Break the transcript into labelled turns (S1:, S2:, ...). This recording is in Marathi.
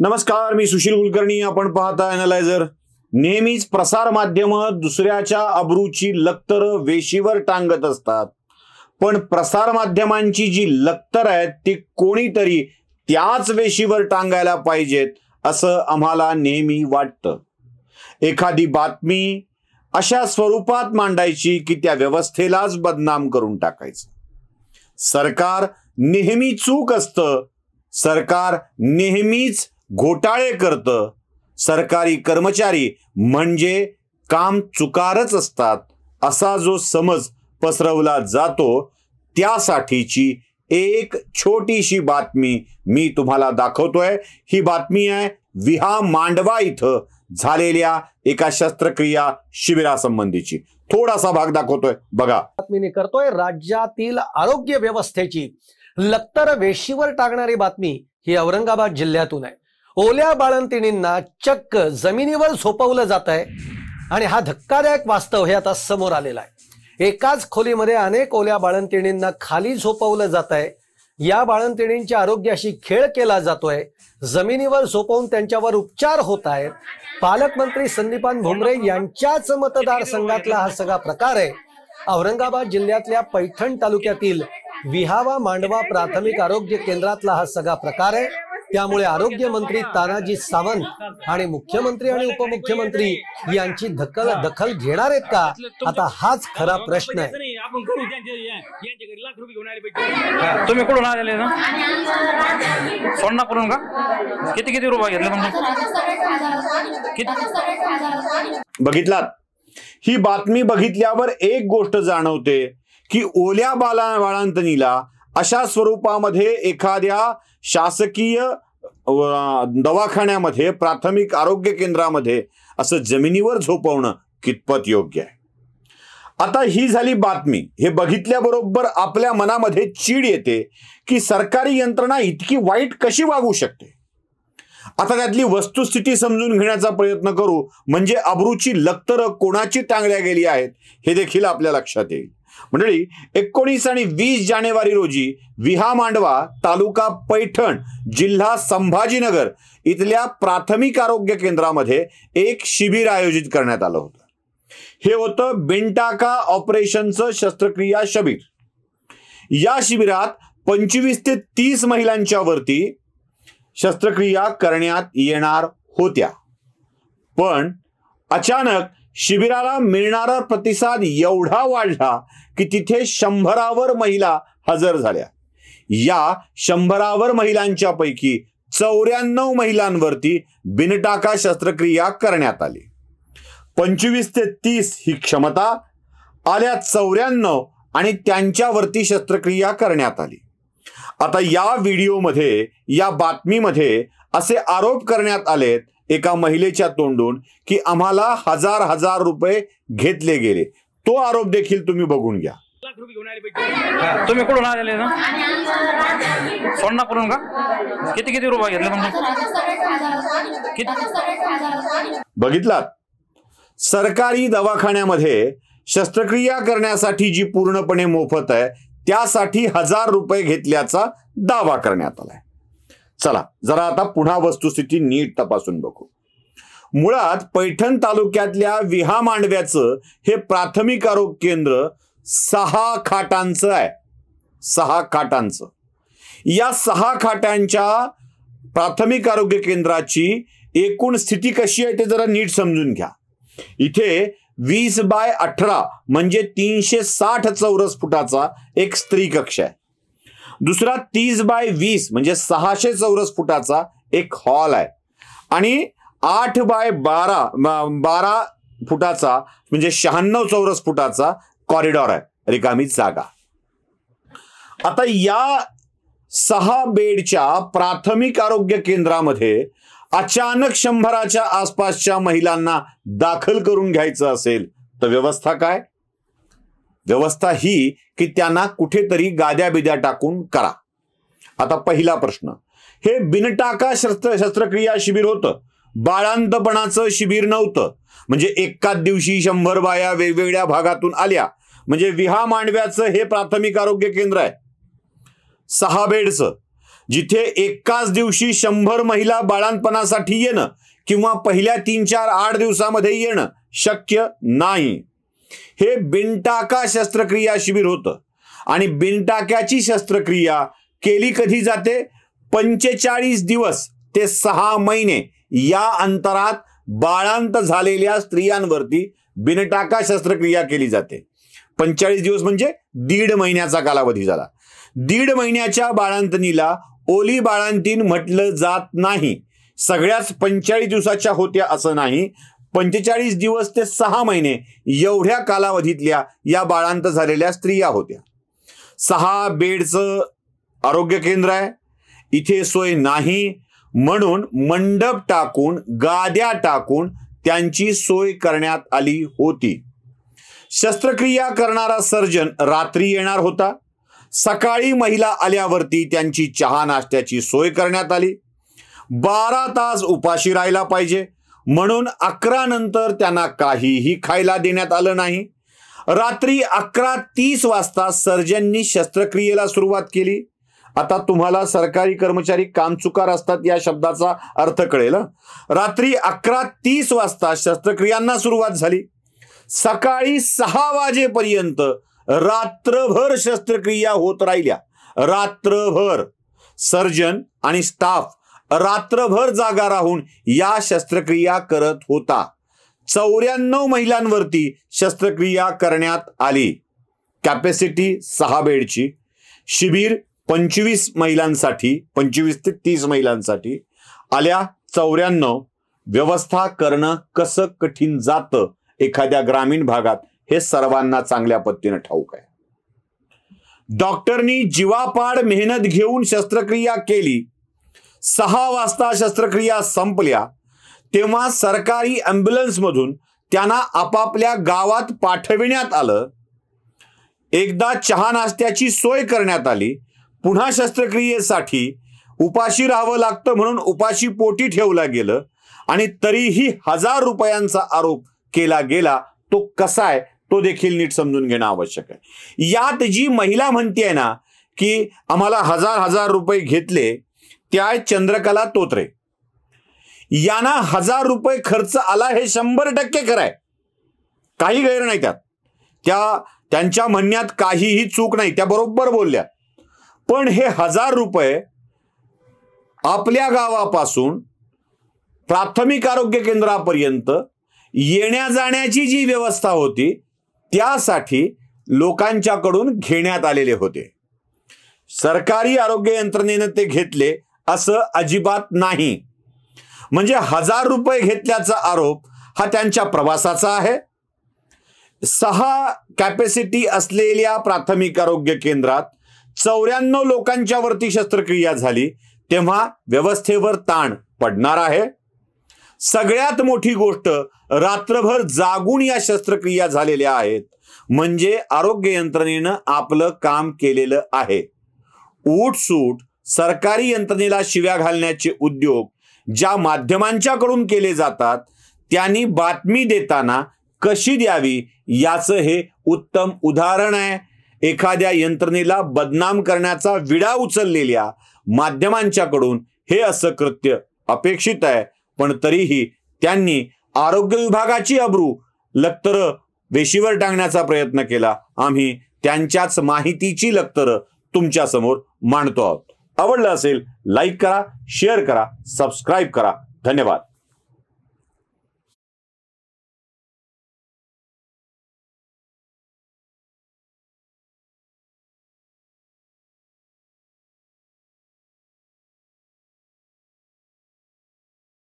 S1: नमस्कार मी सुशील कुलकर्णी आपण पाहता अनालायझर नेहमीच प्रसार माध्यम दुसऱ्याच्या अब्रूची लक्तर वेशीवर टांगत असतात पण प्रसार माध्यमांची जी लक्तर आहेत ती कोणीतरी त्याच वेशीवर टांगायला पाहिजेत असं आम्हाला नेहमी वाटतं एखादी बातमी अशा स्वरूपात मांडायची की त्या व्यवस्थेलाच बदनाम करून टाकायचं सरकार नेहमी चूक असतं सरकार नेहमीच घोटाळे करतं सरकारी कर्मचारी म्हणजे काम चुकारच असतात असा जो समज पसरवला जातो त्यासाठीची एक छोटीशी बातमी मी तुम्हाला दाखवतोय ही बातमी आहे विहा मांडवा इथं झालेल्या एका शस्त्रक्रिया शिबिरासंबंधीची थोडासा भाग दाखवतोय बघा बातमीने करतोय राज्यातील आरोग्य व्यवस्थेची लक्तर वेशीवर टाकणारी बातमी ही औरंगाबाद जिल्ह्यातून आहे ओल्या बाळंतिणींना चक्क जमिनीवर झोपवलं जात आहे आणि हा धक्कादायक वास्तव हे आता समोर आलेला आहे एकाच खोलीमध्ये अनेक ओल्या बाळंतिणींना खाली झोपवलं जात आहे या बाळंतिणींच्या आरोग्याशी खेळ केला जातोय जमिनीवर झोपवून त्यांच्यावर उपचार होत आहेत पालकमंत्री संदीपान भुमरे यांच्याच मतदारसंघातला हा सगळा प्रकार आहे औरंगाबाद जिल्ह्यातल्या पैठण तालुक्यातील विहावा मांडवा प्राथमिक आरोग्य केंद्रातला हा सगळा प्रकार आहे त्यामुळे आरोग्य मंत्री तानाजी सावंत आणि मुख्यमंत्री आणि उपमुख्यमंत्री यांची दखल दखल घेणार आहेत का आता हाच खरा प्रश्न आहे तुम्ही कुठून आलेले ना का किती किती रुपये घेतले बघितलात ही बातमी बघितल्यावर एक गोष्ट जाणवते की ओल्या बाला बाळांतनीला अशा स्वरूपामध्ये एखाद्या शासकीय दवाखान्यामध्ये प्राथमिक आरोग्य केंद्रामध्ये असं जमिनीवर झोपवणं कितपत योग्य आहे आता ही झाली बातमी हे बघितल्याबरोबर आपल्या मनामध्ये चीड येते की सरकारी यंत्रणा इतकी वाईट कशी वागू शकते आता त्यातली वस्तुस्थिती समजून घेण्याचा प्रयत्न करू म्हणजे अब्रूची लक्तरं कोणाची टांगल्या गेली आहेत हे देखील आपल्या लक्षात येईल मंडळी एकोणीस आणि वीस जानेवारी रोजी विहा मांडवा तालुका पैठण जिल्हा संभाजीनगर इथल्या प्राथमिक आरोग्य केंद्रामध्ये एक शिबिर आयोजित करण्यात आलं होतं हे होतं बिंटाका ऑपरेशनचं शस्त्रक्रिया शिबिर या शिबिरात पंचवीस ते तीस महिलांच्या वरती शस्त्रक्रिया करण्यात येणार होत्या पण अचानक शिबिराला मिळणारा प्रतिसाद एवढा वाढला की तिथे शंभरावर महिला हजर झाल्या या शंभरावर महिलांच्या पैकी चौऱ्याण्णव महिलांवरती बिनटाका शस्त्रक्रिया करण्यात आली पंचवीस ते तीस ही क्षमता आल्या चौऱ्याण्णव आणि त्यांच्यावरती शस्त्रक्रिया करण्यात आली आता या व्हिडिओमध्ये या बातमीमध्ये असे आरोप करण्यात आलेत एका महिलेच्या तोंडून की आम्हाला हजार हजार रुपये घेतले गेले तो आरोप देखील तुम्ही बघून घ्या तुम्ही कुठून आलेले ना सोडणापूरून का किती किती रुपये घेतले बघितलात सरकारी दवाखान्यामध्ये शस्त्रक्रिया करण्यासाठी जी पूर्णपणे मोफत आहे त्यासाठी हजार रुपये घेतल्याचा दावा करण्यात आलाय चला जरा आता पुन्हा वस्तुस्थिती नीट तपासून बघू मुळात पैठण तालुक्यातल्या विहा मांडव्याचं हे प्राथमिक आरोग्य केंद्र सहा खाटांचं आहे सहा खाटांचं या सहा खाटांच्या प्राथमिक आरोग्य केंद्राची एकूण स्थिती कशी आहे ते जरा नीट समजून घ्या इथे वीस बाय अठरा म्हणजे तीनशे साठ चौरस फुटाचा एक स्त्री कक्ष आहे दुसरा तीस बाय वीस म्हणजे सहाशे चौरस फुटाचा एक हॉल आहे आणि आठ बाय बारा बारा फुटाचा म्हणजे शहाण्णव चौरस फुटाचा कॉरिडॉर आहे रिकामी जागा आता या सहा बेडच्या प्राथमिक आरोग्य केंद्रामध्ये अचानक शंभराच्या आसपासच्या महिलांना दाखल करून घ्यायचं असेल तर व्यवस्था काय व्यवस्था ही की त्यांना कुठेतरी गाद्या बिद्या टाकून करा आता पहिला प्रश्न हे बिनटाका शस्त्र शस्त्रक्रिया शिबिर होतं बाळांतपणाचं शिबिर नव्हतं म्हणजे एकाच दिवशी शंभर बाया वेगवेगळ्या भागातून आल्या म्हणजे विहा मांडव्याचं हे प्राथमिक आरोग्य केंद्र आहे सहा बेडचं जिथे एकाच दिवशी शंभर महिला बाळांतपणासाठी येणं किंवा पहिल्या तीन चार आठ दिवसामध्ये येणं शक्य नाही हे बिनटाका शस्त्रक्रिया शिबिर होतं आणि बिनटाक्याची शस्त्रक्रिया केली कधी जाते पंचेचाळीस दिवस ते सहा महिने या अंतरात बाळांत झालेल्या स्त्रियांवरती बिनटाका शस्त्रक्रिया केली जाते पंचेचाळीस दिवस म्हणजे दीड महिन्याचा कालावधी झाला दीड महिन्याच्या बाळांतनीला ओली बाळांतीन म्हटलं जात नाही सगळ्याच पंचेचाळीस दिवसाच्या होत्या असं नाही पंचेचाळीस दिवस ते सहा महिने एवढ्या कालावधीतल्या या बाळांत झालेल्या स्त्रिया होत्या सहा बेडचं आरोग्य केंद्र आहे इथे सोय नाही म्हणून मंडप टाकून गाद्या टाकून त्यांची सोय करण्यात आली होती शस्त्रक्रिया करणारा सर्जन रात्री येणार होता सकाळी महिला आल्यावरती त्यांची चहा नाश्त्याची सोय करण्यात आली बारा तास उपाशी राहायला पाहिजे म्हणून अकरा नंतर त्यांना काहीही खायला देण्यात आलं नाही रात्री अकरा तीस वाजता सर्जननी शस्त्रक्रियेला सुरुवात केली आता तुम्हाला सरकारी कर्मचारी कामचुकार असतात या शब्दाचा अर्थ कळेल रात्री अकरा तीस वाजता शस्त्रक्रियांना सुरुवात झाली सकाळी सहा वाजेपर्यंत रात्रभर शस्त्रक्रिया होत राहिल्या रात्रभर सर्जन आणि स्टाफ रात्रभर जागा राहून या शस्त्रक्रिया करत होता चौऱ्याण्णव महिलांवरती शस्त्रक्रिया करण्यात आली कॅपॅसिटी सहा बेडची शिबिर पंचवीस महिलांसाठी पंचवीस ते तीस महिलांसाठी आल्या चौऱ्याण्णव व्यवस्था करणं कसं कठीण जातं एखाद्या ग्रामीण भागात हे सर्वांना चांगल्या पद्धतीनं ठाऊक आहे डॉक्टरनी जीवापाड मेहनत घेऊन शस्त्रक्रिया केली सहा वाजता शस्त्रक्रिया संपल्या तेव्हा सरकारी मधून त्यांना आपापल्या गावात पाठविण्यात आलं एकदा चहा नाश्त्याची सोय करण्यात आली पुन्हा शस्त्रक्रियेसाठी उपाशी राहावं लागतं म्हणून उपाशी पोटी ठेवला गेलं आणि तरीही हजार रुपयांचा आरोप केला गेला तो कसा आहे तो देखील नीट समजून घेणं आवश्यक आहे यात जी महिला म्हणते ना की आम्हाला हजार हजार रुपये घेतले त्या चंद्रकला तोत्रे यांना हजार रुपये खर्च आला हे शंभर टक्के खरं आहे काही गैर नाही त्यात त्या त्यांच्या म्हणण्यात काहीही चूक नाही त्या बरोबर बोलल्या पण हे हजार रुपये आपल्या गावापासून प्राथमिक आरोग्य केंद्रापर्यंत येण्या जाण्याची जी व्यवस्था होती त्यासाठी लोकांच्याकडून घेण्यात आलेले होते सरकारी आरोग्य यंत्रणेनं ते घेतले असं अजिबात नाही म्हणजे हजार रुपये घेतल्याचा आरोप हा त्यांच्या प्रवासाचा आहे सहा कॅपॅसिटी असलेल्या प्राथमिक आरोग्य केंद्रात चौऱ्याण्णव लोकांच्या वरती शस्त्रक्रिया झाली तेव्हा व्यवस्थेवर ताण पडणार आहे सगळ्यात मोठी गोष्ट रात्रभर जागून या शस्त्रक्रिया झालेल्या आहेत म्हणजे आरोग्य यंत्रणेनं आपलं काम केलेलं आहे सूट सरकारी यंत्रणेला शिव्या घालण्याचे उद्योग ज्या माध्यमांच्याकडून केले जातात त्यांनी बातमी देताना कशी द्यावी याचं हे उत्तम उदाहरण आहे एखाद्या यंत्रणेला बदनाम करण्याचा विडा उचललेल्या माध्यमांच्याकडून हे असं कृत्य अपेक्षित आहे पण तरीही त्यांनी आरोग्य विभागाची अब्रू लक्तर वेशीवर टांगण्याचा प्रयत्न केला आम्ही त्यांच्याच माहितीची लक्तर तुमच्यासमोर मांडतो आहोत आवडलं असेल लाईक करा शेअर करा सबस्क्राईब करा धन्यवाद